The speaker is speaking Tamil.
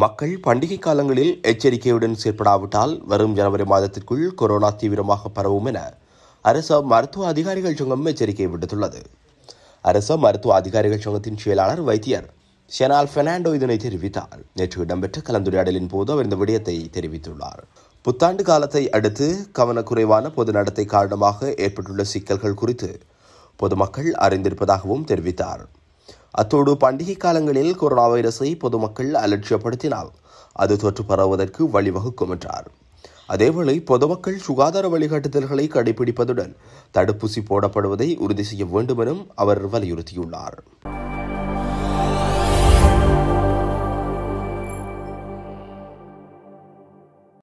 மக்கள் பண்டிகை காலங்களில் எச்சரிக்கையுடன் செயற்படாவிட்டால் வரும் ஜனவரி மாதத்திற்குள் கொரோனா தீவிரமாக பரவும் என அரச மருத்துவ அதிகாரிகள் சங்கம் எச்சரிக்கை விடுத்துள்ளது அரச மருத்துவ அதிகாரிகள் சங்கத்தின் செயலாளர் வைத்தியர் ஷெனால் பெர்னாண்டோ இதனை தெரிவித்தார் நேற்று இடம்பெற்ற கலந்துரையாடலின் போது அவர் இந்த விடயத்தை தெரிவித்துள்ளார் புத்தாண்டு காலத்தை அடுத்து கவனக்குறைவான பொது நடத்தை காரணமாக ஏற்பட்டுள்ள சிக்கல்கள் குறித்து பொதுமக்கள் அறிந்திருப்பதாகவும் தெரிவித்தார் அத்தோடு பண்டிகை காலங்களில் கொரோனா வைரஸை பொதுமக்கள் அலட்சியப்படுத்தினால் அது தொற்று பரவுவதற்கு வழிவகுக்கும் என்றார் அதேவேளை பொதுமக்கள் சுகாதார வழிகாட்டுதல்களை கடைபிடிப்பதுடன் தடுப்பூசி போடப்படுவதை உறுதி செய்ய வேண்டும் அவர் வலியுறுத்தியுள்ளார்